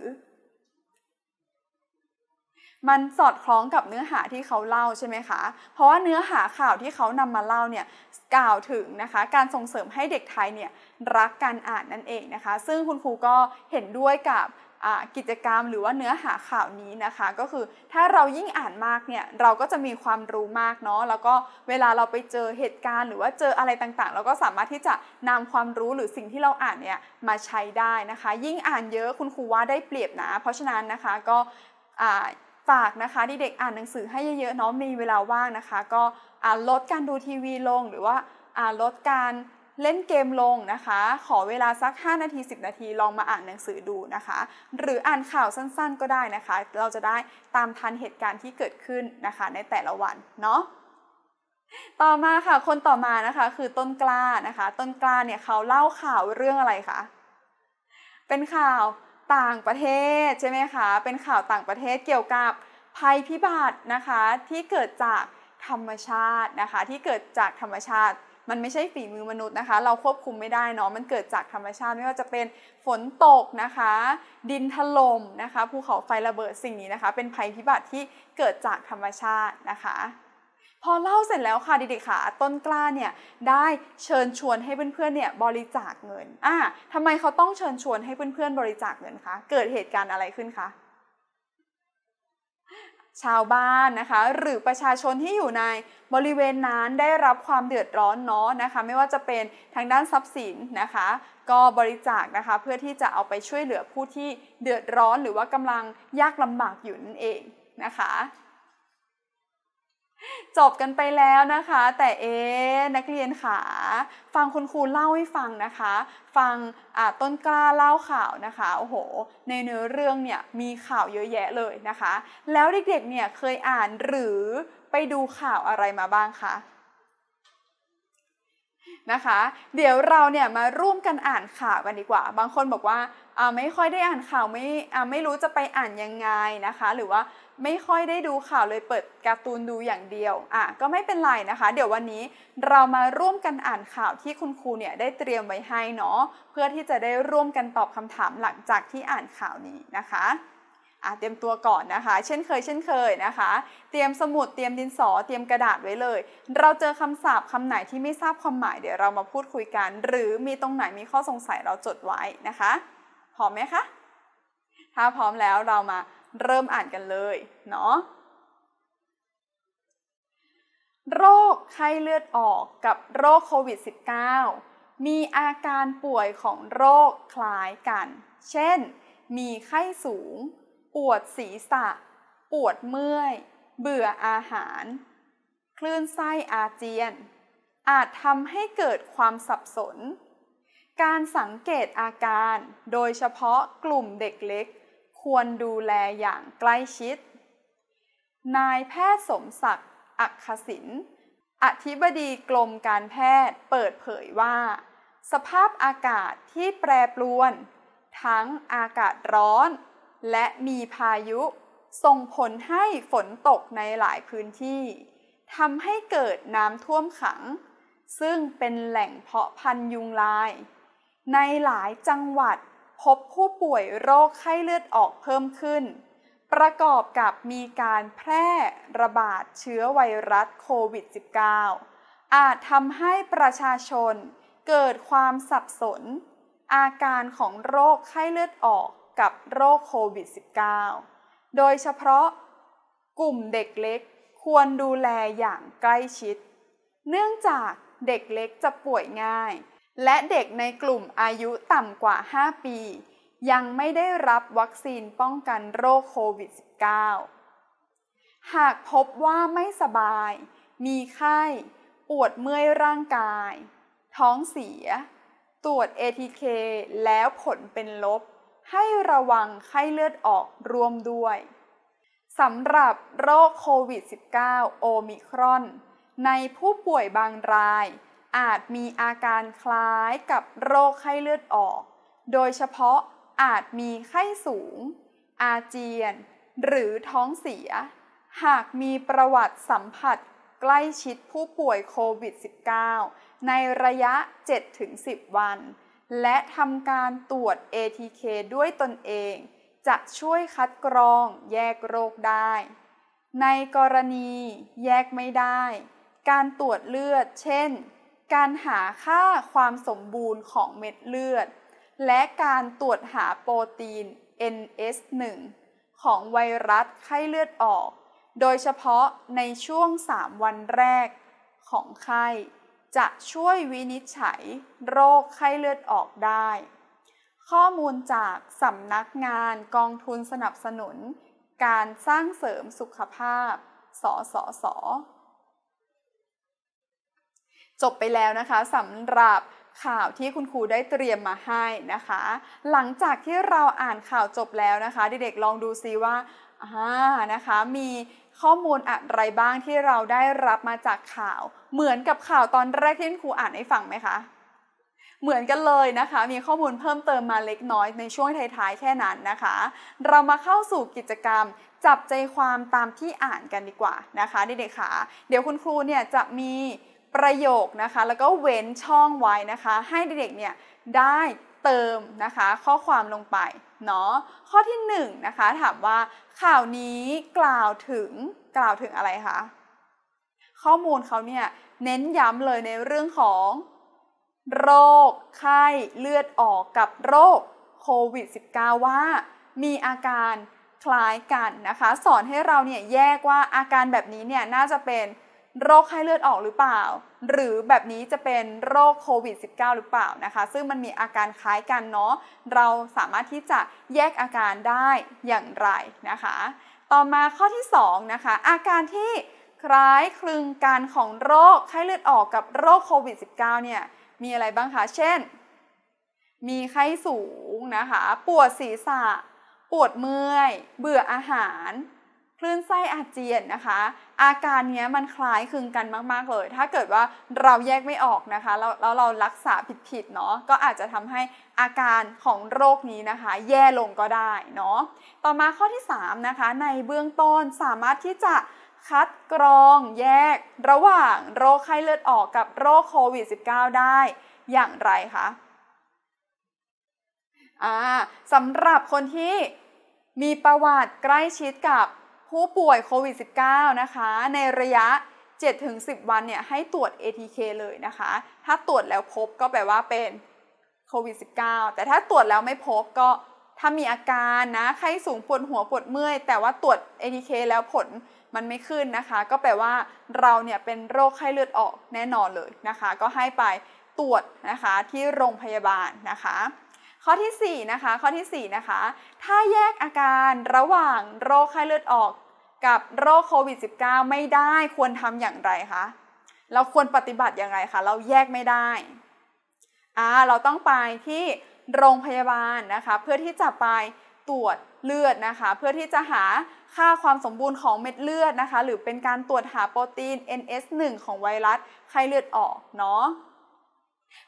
มันสอดคล้องกับเนื้อหาที่เขาเล่าใช่ไหมคะเพราะว่าเนื้อหาข่าวที่เขานำมาเล่าเนี่ยกล่าวถึงนะคะการส่งเสริมให้เด็กไทยเนี่ยรักการอ่านนั่นเองนะคะ ซึ่งคุณครูก็เห็นด้วยกับกิจกรรมหรือว่าเนื้อหาข่าวนี้นะคะก็คือถ้าเรายิ่งอ่านมากเนี่ยเราก็จะมีความรู้มากเนาะแล้วก็เวลาเราไปเจอเหตุการณ์หรือว่าเจออะไรต่างๆ เราก็สามารถที่จะนำความรู้หรือสิ่งที่เราอ่านเนี่ยมาใช้ได้นะคะ ยิ่งอ่านเยอะคุณครูว่าได้เปรียบนะ เพราะฉะนั้นนะคะก็ฝากนะคะที่เด็กอ่านหนังสือให้เยอะๆเนาะมีเวลาว่างนะคะ ก็ลดการดูทีวีลง หรือว่าลดการเล่นเกมลงนะคะ ขอเวลาสัก5นาที10 นาทีลองมาอ่านหนังสือดูนะคะ หรืออ่านข่าวสั้นๆ ก็ได้นะคะ เราจะได้ตามทันเหตุการณ์ที่เกิดขึ้นนะคะในแต่ละวันเนาะต่อมาค่ะคนต่อมานะคะคือต้นกล้านะคะ ต้นกล้าเนี่ยเขาเล่าข่าวเรื่องอะไรคะเป็นข่าวต่างประเทศใช่ไหมคะเป็นข่าวต่างประเทศเกี่ยวกับภัยพิบัตินะคะที่เกิดจากธรรมชาตินะคะที่เกิดจากธรรมชาติมันไม่ใช่ฝีมือมนุษย์นะคะ เราควบคุมไม่ได้เนาะมันเกิดจากธรรมชาติไม่ว่าจะเป็นฝนตกนะคะ ดินถล่มนะคะ ภูเขาไฟระเบิดสิ่งนี้นะคะ เป็นภัยพิบัติที่เกิดจากธรรมชาตินะคะ พอเล่าเสร็จแล้วค่ะดิดค่ะ ต้นกล้าเนี่ยได้เชิญชวนให้เพื่อนๆเนี่ยบริจาคเงินอ่าทำไมเขาต้องเชิญชวนให้เพื่อนๆ บริจาคเงินคะ เกิดเหตุการณ์อะไรขึ้นคะชาวบ้านนะคะหรือประชาชนที่อยู่ในบริเวณนั้นได้รับความเดือดร้อนเนาะนะคะ ไม่ว่าจะเป็นทางด้านทรัพย์สินนะคะ ก็บริจาคนะคะเพื่อที่จะเอาไปช่วยเหลือผู้ที่เดือดร้อนหรือว่ากำลังยากลำบากอยู่นั่นเองนะคะจบกันไปแล้วนะคะ แต่เอ๊นักเรียนขาฟังคุณครูเล่าให้ฟังนะคะ ฟังต้นกล้าเล่าข่าวนะคะ โอ้โห ในเนื้อเรื่องเนี่ยมีข่าวเยอะแยะเลยนะคะ แล้วเด็กๆเนี่ยเคยอ่านหรือไปดูข่าวอะไรมาบ้างคะนะคะเดี๋ยวเราเนี่ยมาร่วมกันอ่านข่าวกันดีกว่า บางคนบอกว่าอ่าไม่ค่อยได้อ่านข่าวไม่ไม่รู้จะไปอ่านยังไงนะคะ หรือว่าไม่ค่อยได้ดูข่าวเลยเปิดการ์ตูนดูอย่างเดียวอ่ะก็ไม่เป็นไรนะคะ เดี๋ยววันนี้เรามาร่วมกันอ่านข่าวที่คุณครูเนี่ยได้เตรียมไว้ให้เนาะเพื่อที่จะได้ร่วมกันตอบคำถามหลังจากที่อ่านข่าวนี้นะคะเตรียมตัวก่อนนะคะเช่นเคยเช่นเคยนะคะ เตรียมสมุดเตรียมดินสอเตรียมกระดาษไว้เลย เราเจอคำศัพท์คำไหนที่ไม่ทราบความหมายเดี๋ยวเรามาพูดคุยกัน หรือมีตรงไหนมีข้อสงสัยเราจดไว้นะคะพร้อมไหมคะถ้าพร้อมแล้วเรามาเริ่มอ่านกันเลยเนาะโรคไข้เลือดออกกับโรคโควิด -19 มีอาการป่วยของโรคคล้ายกัน เช่น มีไข้สูงปวดศีรษะ ปวดเมื่อย เบื่ออาหาร คลื่นไส้อาเจียน อาจทำให้เกิดความสับสน การสังเกตอาการโดยเฉพาะกลุ่มเด็กเล็ก ควรดูแลอย่างใกล้ชิด นายแพทย์สมศักดิ์ อักขศิน อธิบดีกรมการแพทย์เปิดเผยว่า สภาพอากาศที่แปรปรวน ทั้งอากาศร้อนและมีพายุส่งผลให้ฝนตกในหลายพื้นที่ ทำให้เกิดน้ำท่วมขัง ซึ่งเป็นแหล่งเพาะพันธุ์ยุงลาย ในหลายจังหวัดพบผู้ป่วยโรคไข้เลือดออกเพิ่มขึ้น ประกอบกับมีการแพร่ระบาดเชื้อไวรัสโควิด -19 อาจทำให้ประชาชนเกิดความสับสน อาการของโรคไข้เลือดออกกับโรคโควิด -19 โดยเฉพาะกลุ่มเด็กเล็ก ควรดูแลอย่างใกล้ชิด เนื่องจากเด็กเล็กจะป่วยง่าย และเด็กในกลุ่มอายุต่ำกว่า 5 ปียังไม่ได้รับวัคซีนป้องกันโรคโควิด -19 หากพบว่าไม่สบาย มีไข้ ปวดเมื่อยร่างกาย ท้องเสีย ตรวจ ATK แล้วผลเป็นลบให้ระวังไข้เลือดออกรวมด้วยสำหรับโรคโควิด -19 โอมิครอน ในผู้ป่วยบางราย อาจมีอาการคล้ายกับโรคไข้เลือดออก โดยเฉพาะอาจมีไข้สูง อาเจียน หรือท้องเสีย หากมีประวัติสัมผัสใกล้ชิดผู้ป่วยโควิด -19 ในระยะ 7-10 วันและทำการตรวจ ATK ด้วยตนเอง จะช่วยคัดกรองแยกโรคได้ ในกรณีแยกไม่ได้ การตรวจเลือดเช่น การหาค่าความสมบูรณ์ของเม็ดเลือด และการตรวจหาโปรตีน NS1 ของไวรัสไข้เลือดออก โดยเฉพาะในช่วง 3 วันแรกของไข้จะช่วยวินิจฉัยโรคไข้เลือดออกได้ ข้อมูลจากสำนักงานกองทุนสนับสนุน การสร้างเสริมสุขภาพ สสส จบไปแล้วนะคะสำหรับข่าวที่คุณครูได้เตรียมมาให้นะคะ หลังจากที่เราอ่านข่าวจบแล้วนะคะเด็กๆลองดูซิว่าอ่านะคะมีข้อมูลอะไรบ้างที่เราได้รับมาจากข่าว เหมือนกับข่าวตอนแรกที่คุณครูอ่านให้ฟังไหมคะ เหมือนกันเลยนะคะ มีข้อมูลเพิ่มเติมมาเล็กน้อยในช่วงท้ายๆแค่นั้นนะคะ เรามาเข้าสู่กิจกรรมจับใจความตามที่อ่านกันดีกว่านะคะเด็กๆค่ะ เดี๋ยวคุณครูเนี่ยจะมีประโยคนะคะ แล้วก็เว้นช่องไว้นะคะ ให้เด็กๆเนี่ยได้เติมนะคะข้อความลงไปเนาะข้อที่1นนะคะ ถามว่าข่าวนี้กล่าวถึงกล่าวถึงอะไรคะข้อมูลเขาเนี่ยเน้นย้ำเลยในเรื่องของ โรค ไข้เลือดออกกับโรคโควิด -19 ว่ามีอาการคล้ายกันนะคะ สอนให้เราเนี่ยแยกว่าอาการแบบนี้เนี่ยน่าจะเป็นโรคไข้เลือดออกหรือเปล่า หรือแบบนี้จะเป็นโรคโควิด -19 หรือเปล่านะคะซึ่งมันมีอาการคล้ายกันเนาะ เราสามารถที่จะแยกอาการได้อย่างไรนะคะ ต่อมาข้อที่2นะคะอาการที่คล้ายคลึงกันของโรคไข้เลือดออกกับโรคโควิด -19 เนี่ยมีอะไรบ้างคะเช่น มีไข้สูงนะคะปวดศีรษะ ปวดเมื่อย เบื่ออาหารคลื่นไส้อาเจียนนะคะอาการนี้มันคล้ายคลึงกันมากๆเลย ถ้าเกิดว่าเราแยกไม่ออกนะคะแล้วเเรารักษาผิดๆเนาะก็อาจจะทำให้อาการของโรคนี้นะคะ แย่ลงก็ได้เนาะต่อมาข้อที่3นะคะในเบื้องต้นสามารถที่จะคัดกรองแยกระหว่างโรคไข้เลือดออกกับโรคโควิด -19 ได้อย่างไรคะสำหรับคนที่มีประวัติใกล้ชิดกับผู้ป่วยโควิด -19 นะคะ ในระยะ 7-10 วัน เนี่ย ให้ตรวจ ATK เลยนะคะ ถ้าตรวจแล้วพบ ก็แปลว่าเป็นโควิด -19 แต่ถ้าตรวจแล้วไม่พบก็ถ้ามีอาการนะ ไข้สูงปวดหัวปวดเมื่อย แต่ว่าตรวจ ATK แล้วผลมันไม่ขึ้นนะคะ ก็แปลว่าเราเนี่ยเป็นโรคไข้เลือดออกแน่นอนเลยนะคะ ก็ให้ไปตรวจนะคะที่โรงพยาบาลนะคะข้อที่4นะคะข้อที่4นะคะถ้าแยกอาการระหว่างโรคไข้เลือดออกกับโรคโควิด -19 ไม่ได้ควรทำอย่างไรคะเราควรปฏิบัติอย่างไรคะ เราแยกไม่ได้อ่าเราต้องไปที่โรงพยาบาลนะคะเพื่อที่จะไปตรวจเลือดนะคะ เพื่อที่จะหาค่าความสมบูรณ์ของเม็ดเลือดนะคะ หรือเป็นการตรวจหาโปรตีน NS1 ของไวรัสไข้เลือดออกเนาะ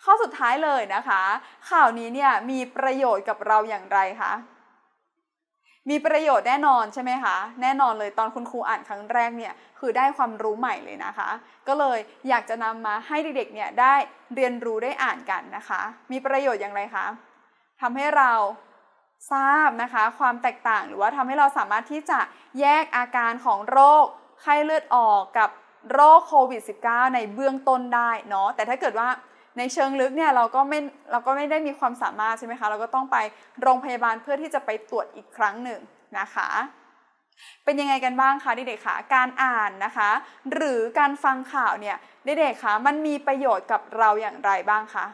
ข้อสุดท้ายเลยนะคะ ข่าวนี้เนี่ยมีประโยชน์กับเราอย่างไรคะมีประโยชน์แน่นอนใช่ไหมคะแน่นอนเลยตอนคุณครูอ่านครั้งแรกเนี่ยคือได้ความรู้ใหม่เลยนะคะ ก็เลยอยากจะนำมาให้เด็กๆเนี่ยได้เรียนรู้ได้อ่านกันนะคะ มีประโยชน์อย่างไรคะทำให้เราทราบนะคะความแตกต่างหรือว่าทำให้เราสามารถที่จะแยกอาการของโรคไข้เลือดออกกับโรคโควิด -19 ในเบื้องต้นได้เนาะแต่ถ้าเกิดว่าในเชิง ลึกเนี่ยเราก็ไม่เราก็ไม่ได้มีความสามารถใช่ไหมคะเราก็ต้องไปโรงพยาบาลเพื่อที่จะไปตรวจอีกครั้งหนึ่งนะคะ เป็นยังไงกันบ้างคะเด็กๆคะการอ่านนะคะ หรือการฟังข่าวเนี่ยเด็กๆคะมันมีประโยชน์กับเราอย่างไรบ้างคะ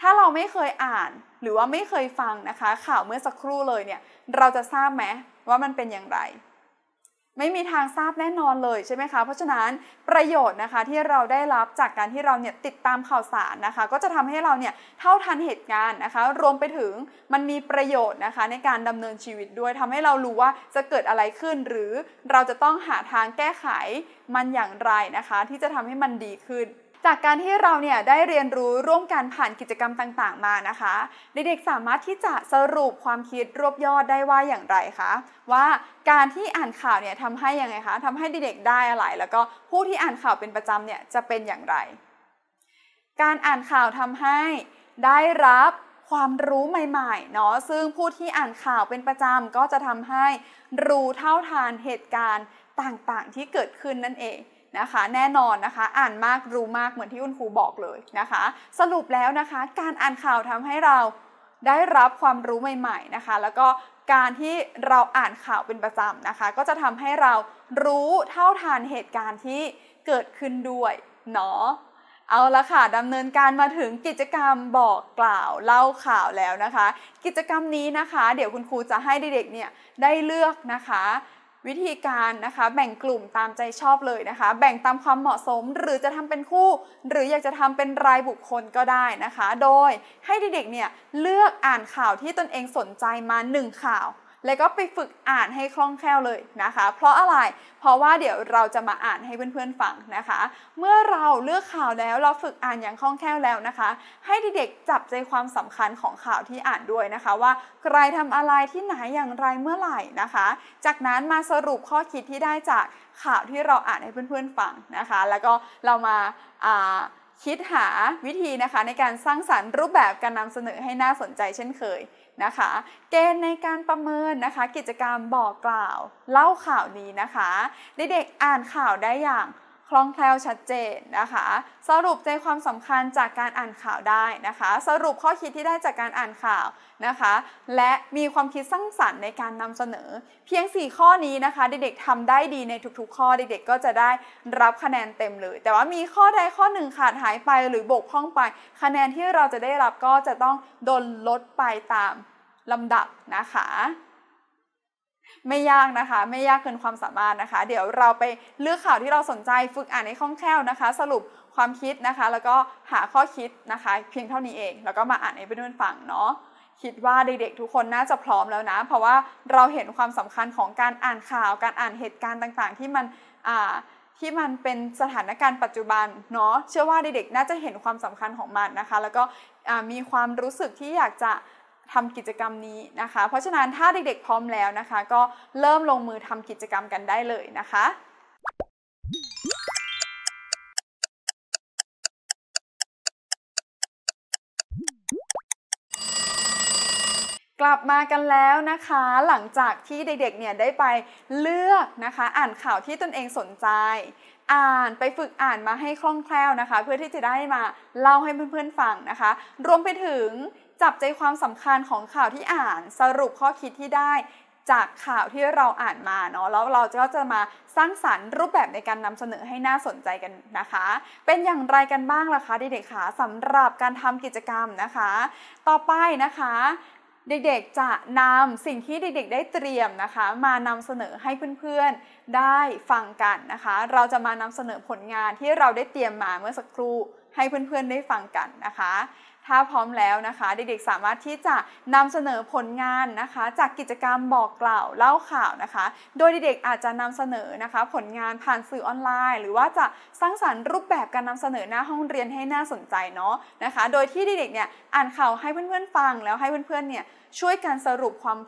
ถ้าเราไม่เคยอ่านหรือว่าไม่เคยฟังนะคะ ข่าวเมื่อสักครู่เลยเนี่ยเราจะทราบไหมว่ามันเป็นอย่างไรไม่มีทางทราบแน่นอนเลยใช่ไหมคะเพราะฉะนั้นประโยชน์นะคะที่เราได้รับจากการที่เราเนี่ย ติดตามข่าวสารนะคะ ก็จะทำให้เราเนี่ยเท่าทันเหตุการณ์นะคะ รวมไปถึงมันมีประโยชน์นะคะ ในการดำเนินชีวิตด้วยทำให้เรารู้ว่าจะเกิดอะไรขึ้น หรือเราจะต้องหาทางแก้ไขมันอย่างไรนะคะ ที่จะทำให้มันดีขึ้นจากการที่เราเนี่ยได้เรียนรู้ร่วมกันผ่านกิจกรรมต่างๆ มานะคะ เด็กๆสามารถที่จะสรุปความคิดรวบยอดได้ว่าอย่างไรคะว่าการที่อ่านข่าวเนี่ยทำให้ยังไงคะทำให้เด็กๆได้อะไร แล้วก็ผู้ที่อ่านข่าวเป็นประจำเนี่ยจะเป็นอย่างไร การอ่านข่าวทำให้ได้รับความรู้ใหม่ๆเนาะซึ่งผู้ที่อ่านข่าวเป็นประจำก็จะทำให้รู้เท่าทานเหตุการณ์ต่างๆที่เกิดขึ้นนั่นเองนะคะแน่นอนนะคะอ่านมากรู้มากเหมือนที่คุณครูบอกเลยนะคะ สรุปแล้วนะคะ การอ่านข่าวทำให้เราได้รับความรู้ใหม่ ๆนะคะ แล้วก็การที่เราอ่านข่าวเป็นประจำนะคะ ก็จะทำให้เรารู้เท่าทันเหตุการณ์ที่เกิดขึ้นด้วยเนาะเอาละค่ะดำเนินการมาถึงกิจกรรมบอกกล่าว เล่าข่าวแล้วนะคะ กิจกรรมนี้นะคะ เดี๋ยวคุณครูจะให้เด็กๆเนี่ยได้เลือกนะคะวิธีการนะคะ แบ่งกลุ่มตามใจชอบเลยนะคะ แบ่งตามความเหมาะสมหรือจะทำเป็นคู่ หรืออยากจะทำเป็นรายบุคคลก็ได้นะคะ โดยให้เด็กๆเนี่ยเลือกอ่านข่าวที่ตนเองสนใจมา 1 ข่าวแล้วก็ไปฝึกอ่านให้คล่องแคล่วเลยนะคะ เพราะอะไร เพราะว่าเดี๋ยวเราจะมาอ่านให้เพื่อนๆฟังนะคะ เมื่อเราเลือกข่าวแล้วเราฝึกอ่านอย่างคล่องแคล่วแล้วนะคะ ให้เด็กๆจับใจความสำคัญของข่าวที่อ่านด้วยนะคะ ว่าใครทำอะไรที่ไหนอย่างไรเมื่อไหร่นะคะ จากนั้นมาสรุปข้อคิดที่ได้ จากข่าวที่เราอ่านให้เพื่อนๆฟังนะคะ แล้วก็เรามาคิดหาวิธีนะคะ ในการสร้างสารรค์รูปแบบการนำเสนอให้น่าสนใจเช่นเคยนะคะเกณฑ์ในการประเมินนะคะกิจกรรมบอกกล่าว เล่าข่าวนี้นะคะเด็กๆอ่านข่าวได้อย่างคล่องแคล่วชัดเจนนะคะ สรุปใจความสำคัญจากการอ่านข่าวได้นะคะ สรุปข้อคิดที่ได้จากการอ่านข่าวนะคะ และมีความคิดสร้างสรรค์ในการนำเสนอ เพียง 4 ข้อนี้นะคะ เด็กๆทำได้ดีในทุกๆข้อเด็กๆก็จะได้รับคะแนนเต็มเลยแต่ว่ามีข้อใดข้อหนึ่งขาดหายไปหรือบกพร่องไป คะแนนที่เราจะได้รับก็จะต้องโดนลดไปตามลำดับนะคะไม่ยากนะคะ ไม่ยากเกินความสามารถนะคะ เดี๋ยวเราไปเลือกข่าวที่เราสนใจฝึกอ่านให้คล่องแคล่วนะคะ สรุปความคิดนะคะ แล้วก็หาข้อคิดนะคะ เพียงเท่านี้เอง แล้วก็มาอ่านให้เพื่อนๆฟังเนาะคิดว่าเด็กๆทุกคนน่าจะพร้อมแล้วนะ เพราะว่าเราเห็นความสำคัญของการอ่านข่าว การอ่านเหตุการณ์ต่างๆ ที่มันที่มันเป็นสถานการณ์ปัจจุบันเนาะเชื่อว่าเด็กๆน่าจะเห็นความสำคัญของมันนะคะ แล้วก็มีความรู้สึกที่อยากจะทำกิจกรรมนี้นะคะ เพราะฉะนั้นถ้าเด็กๆพร้อมแล้วนะคะ ก็เริ่มลงมือทำกิจกรรมกันได้เลยนะคะ กลับมากันแล้วนะคะหลังจากที่เด็กๆเนี่ยได้ไปเลือกนะคะ อ่านข่าวที่ตนเองสนใจ อ่านไปฝึกอ่านมาให้คล่องแคล่วนะคะ เพื่อที่จะได้มาเล่าให้เพื่อนๆฟังนะคะ รวมไปถึงจับใจความสำคัญของข่าวที่อ่านสรุปข้อคิดที่ได้ จากข่าวที่เราอ่านมาเนาะแล้วเราก็จะมาสร้างสารรค์รูปแบบในการนำเสนอให้น่าสนใจกันนะคะ เป็นอย่างไรกันบ้างล่ะคะเด็กๆคะสำหรับการทำกิจกรรมนะคะ ต่อไปนะคะ เด็กๆจะนำสิ่งที่เด็กๆได้เตรียมนะคะ มานำเสนอให้เพื่อนๆได้ฟังกันนะคะ เราจะมานำเสนอผลงานที่เราได้เตรียมมาเมื่อสักครู่ให้เพื่อนๆ ได้ฟังกันนะคะถ้าพร้อมแล้วนะคะ เด็กๆสามารถที่จะนำเสนอผลงานนะคะจากกิจกรรมบอกกล่าวเล่าข่าวนะคะ โดยเด็กๆอาจจะนำเสนอนะคะผลงานผ่านสื่อออนไลน์หรือว่าจะสร้างสรรค์รูปแบบการนำเสนอหน้าห้องเรียนให้น่าสนใจเนาะนะคะ โดยที่เด็กๆเนี่ยอ่านข่าวให้เพื่อนๆฟังแล้วให้เพื่อนๆเนี่ยช่วยกันสรุปความ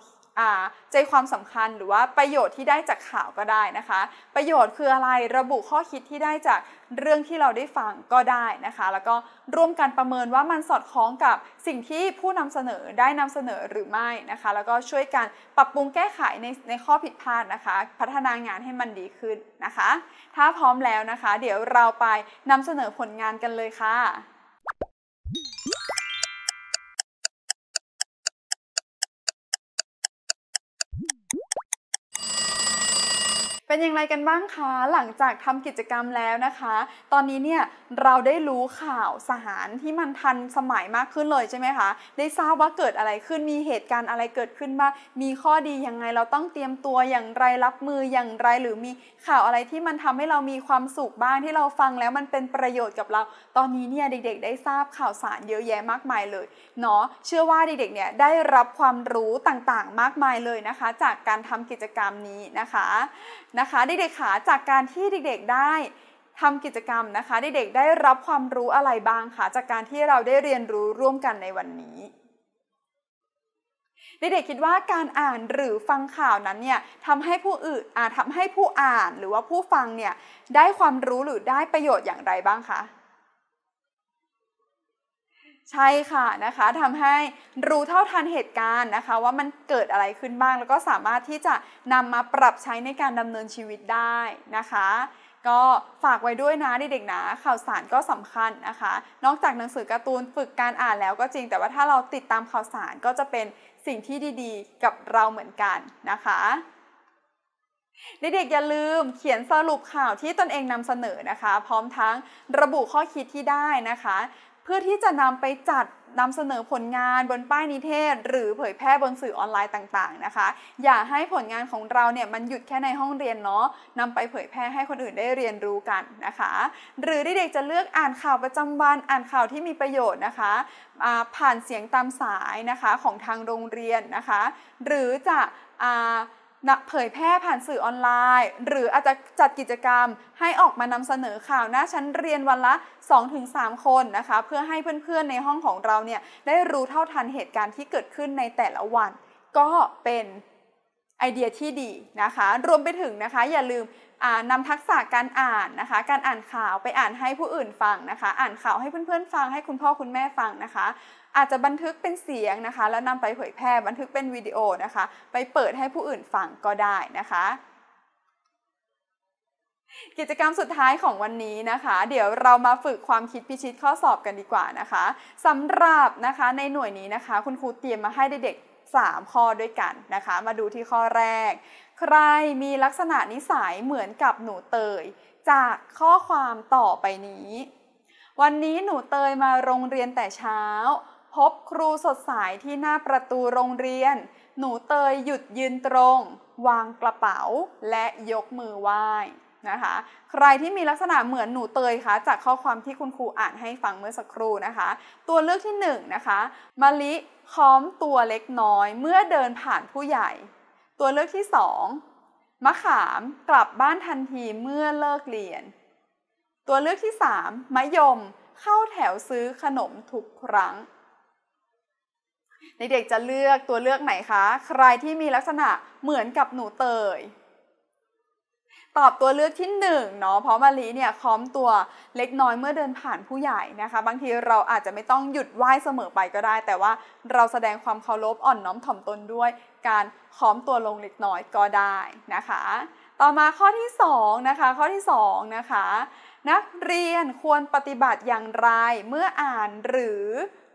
ใจความสำคัญหรือว่าประโยชน์ที่ได้จากข่าวก็ได้นะคะ ประโยชน์คืออะไรระบุข้อคิดที่ได้จากเรื่องที่เราได้ฟังก็ได้นะคะ แล้วก็ร่วมกันประเมินว่ามันสอดคล้องกับสิ่งที่ผู้นำเสนอได้นำเสนอหรือไม่นะคะ แล้วก็ช่วยกันปรับปรุงแก้ไขในในข้อผิดพลาดนะคะ พัฒนางานให้มันดีขึ้นนะคะ ถ้าพร้อมแล้วนะคะ เดี๋ยวเราไปนำเสนอผลงานกันเลยค่ะเป็นอย่างไรกันบ้างคะหลังจากทำกิจกรรมแล้วนะคะ ตอนนี้เนี่ยเราได้รู้ข่าวสารที่มันทันสมัยมากขึ้นเลยใช่ไหมคะ ได้ทราบว่าเกิดอะไรขึ้นมีเหตุการณ์อะไรเกิดขึ้นบ้างมีข้อดียังไงเราต้องเตรียมตัวอย่างไรรับมืออย่างไร หรือมีข่าวอะไรที่มันทำให้เรามีความสุขบ้างที่เราฟังแล้วมันเป็นประโยชน์กับเรา ตอนนี้เนี่ยเด็กๆได้ทราบข่าวสารเยอะแยะมากมายเลยเนาะเชื่อว่าเด็กๆเนี่ยได้รับความรู้ต่าง ๆมากมายเลยนะคะ จากการทำกิจกรรมนี้นะคะนะคะเด็กๆขาจากการที่เด็กๆได้ทำกิจกรรมนะคะเด็กๆได้รับความรู้อะไรบ้างคะจากการที่เราได้เรียนรู้ร่วมกันในวันนี้เด็กๆคิดว่าการอ่านหรือฟังข่าวนั้นเนี่ยทำให้ผู้อื่นอาจทำให้ผู้อ่านหรือว่าผู้ฟังเนี่ยได้ความรู้หรือได้ประโยชน์อย่างไรบ้างคะใช่ค่ะนะคะทำให้รู้เท่าทันเหตุการณ์นะคะ ว่ามันเกิดอะไรขึ้นบ้าง แล้วก็สามารถที่จะนำมาปรับใช้ในการดำเนินชีวิตได้นะคะ ก็ฝากไว้ด้วยนะเด็กๆนะข่าวสารก็สำคัญนะคะ นอกจากหนังสือการ์ตูนฝึกการอ่านแล้วก็จริงแต่ว่าถ้าเราติดตามข่าวสารก็จะเป็นสิ่งที่ดีๆกับเราเหมือนกันนะคะเด็กๆอย่าลืมเขียนสรุปข่าวที่ตนเองนำเสนอนะคะ พร้อมทั้งระบุข้อคิดที่ได้นะคะเพื่อที่จะนำไปจัดนำเสนอผลงานบนป้ายนิเทศ หรือเผยแพร่บนสื่อออนไลน์ต่าง ๆนะคะ อย่าให้ผลงานของเราเนี่ยมันหยุดแค่ในห้องเรียนเนาะนำไปเผยแพร่ให้คนอื่นได้เรียนรู้กันนะคะ หรือเด็กๆจะเลือกอ่านข่าวประจำวันอ่านข่าวที่มีประโยชน์นะคะผ่านเสียงตามสายนะคะของทางโรงเรียนนะคะ หรือจะเผยแพร่ผ่านสื่อออนไลน์ หรืออาจจะจัดกิจกรรมให้ออกมานำเสนอข่าวหน้าชั้นเรียนวันละ 2-3 คนนะคะ เพื่อให้เพื่อนๆ ในห้องของเราเนี่ยได้รู้เท่าทันเหตุการณ์ที่เกิดขึ้นในแต่ละวัน ก็เป็นไอเดียที่ดีนะคะ รวมไปถึงนะคะ อย่าลืมนำทักษะการอ่านนะคะ การอ่านข่าวไปอ่านให้ผู้อื่นฟังนะคะอ่านข่าวให้เพื่อนๆ ฟังให้คุณพ่อคุณแม่ฟังนะคะอาจจะบันทึกเป็นเสียงนะคะ แล้วนำไปเผยแพร่บันทึกเป็นวิดีโอนะคะ ไปเปิดให้ผู้อื่นฟังก็ได้นะคะ กิจกรรมสุดท้ายของวันนี้นะคะ เดี๋ยวเรามาฝึกความคิดพิชิตข้อสอบกันดีกว่านะคะสำหรับนะคะในหน่วยนี้นะคะ คุณครูเตรียมมาให้เด็กๆ3ข้อด้วยกันนะคะ มาดูที่ข้อแรก ใครมีลักษณะนิสัยเหมือนกับหนูเตย จากข้อความต่อไปนี้ วันนี้หนูเตยมาโรงเรียนแต่เช้าพบครูสดใสที่หน้าประตูโรงเรียน หนูเตยหยุดยืนตรง วางกระเป๋าและยกมือไหว้นะคะใครที่มีลักษณะเหมือนหนูเตยคะจากข้อความที่คุณครูอ่านให้ฟังเมื่อสักครู่นะคะ ตัวเลือกที่1นนะคะมะลิค้อมตัวเล็กน้อยเมื่อเดินผ่านผู้ใหญ่ ตัวเลือกที่ 2 มะขามกลับบ้านทันทีเมื่อเลิกเรียน ตัวเลือกที่3มะยมเข้าแถวซื้อขนมทุกครั้งเด็กๆจะเลือกตัวเลือกไหนคะใครที่มีลักษณะเหมือนกับหนูเตย ตอบตัวเลือกที่1เนาะเพราะมาลีเนี่ยค้อมตัวเล็กน้อยเมื่อเดินผ่านผู้ใหญ่นะคะ บางทีเราอาจจะไม่ต้องหยุดไหว้เสมอไปก็ได้ แต่ว่าเราแสดงความเคารพอ่อนน้อมถ่อมตนด้วย การค้อมตัวลงเล็กน้อยก็ได้นะคะ ต่อมาข้อที่2นะคะข้อที่2นะคะนักเรียนควรปฏิบัติอย่างไรเมื่ออ่านหรือ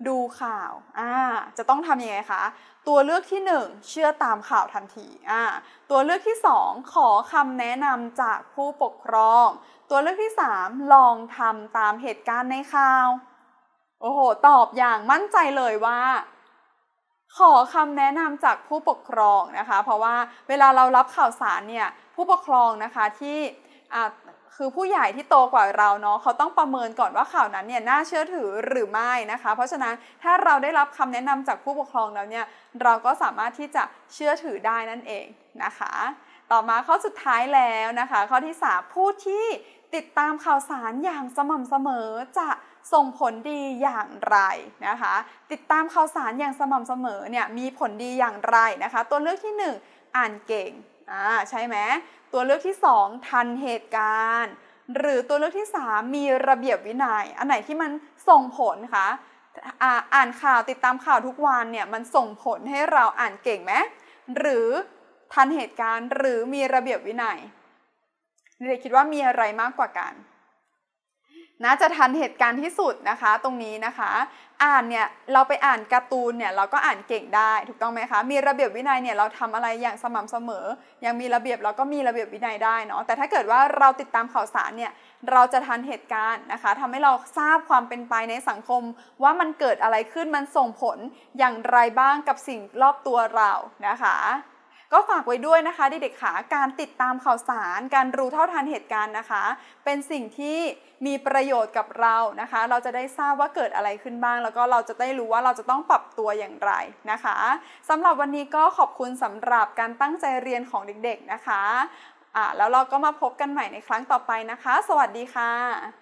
ดูข่าว อ่า จะต้องทำยังไงคะ ตัวเลือกที่ 1 เชื่อตามข่าวทันที อ่า ตัวเลือกที่ 2 ขอคำแนะนำจากผู้ปกครอง ตัวเลือกที่3ลองทำตามเหตุการณ์ในข่าว โอ้โห ตอบอย่างมั่นใจเลยว่า ขอคำแนะนำจากผู้ปกครองนะคะ เพราะว่าเวลาเรารับข่าวสารเนี่ย ผู้ปกครองนะคะที่คือผู้ใหญ่ที่โตกว่าเราเนาะเขาต้องประเมินก่อนว่าข่าวนั้นเนี่ยน่าเชื่อถือหรือไม่นะคะ เพราะฉะนั้นถ้าเราได้รับคำแนะนำจากผู้ปกครองแล้วเนี่ยเราก็สามารถที่จะเชื่อถือได้นั่นเองนะคะ ต่อมาข้อสุดท้ายแล้วนะคะ ข้อที่3ผู้ที่ติดตามข่าวสารอย่างสม่ำเสมอจะส่งผลดีอย่างไรนะคะ ติดตามข่าวสารอย่างสม่ำเสมอเนี่ยมีผลดีอย่างไรนะคะ ตัวเลือกที่ 1 อ่านเก่งอ่าใช่ไหมตัวเลือกที่สองทันเหตุการณ์ หรือตัวเลือกที่สามีระเบียบวินยัย อันไหนที่มันส่งผลคะอ่าอ่านข่าวติดตามข่าวทุกวันเนี่ยมันส่งผลให้เราอ่านเก่งไหมหรือทันเหตุการณ์ หรือมีระเบียบวินยัยเด็กคิดว่ามีอะไรมากกว่ากันน่าจะทันเหตุการณ์ที่สุดนะคะ ตรงนี้นะคะ อ่านเนี่ยเราไปอ่านการ์ตูนเนี่ยเราก็อ่านเก่งได้ถูกต้องไหมคะมีระเบียบวินัยเนี่ยเราทำอะไรอย่างสม่ำเสมอ ยังมีระเบียบเราก็มีระเบียบวินัยได้เนาะแต่ถ้าเกิดว่าเราติดตามข่าวสารเนี่ยเราจะทันเหตุการณ์นะคะทำให้เราทราบความเป็นไปในสังคม ว่ามันเกิดอะไรขึ้นมันส่งผลอย่างไรบ้างกับสิ่งรอบตัวเรานะคะก็ฝากไว้ด้วยนะคะเด็กๆขาการติดตามข่าวสาร การรู้เท่าทันเหตุการณ์นะคะ เป็นสิ่งที่มีประโยชน์กับเรานะคะ เราจะได้ทราบว่าเกิดอะไรขึ้นบ้าง แล้วก็เราจะได้รู้ว่าเราจะต้องปรับตัวอย่างไรนะคะสำหรับวันนี้ก็ขอบคุณสำหรับการตั้งใจเรียนของเด็ก ๆนะคะอ่าแล้วเราก็มาพบกันใหม่ในครั้งต่อไปนะคะ สวัสดีค่ะ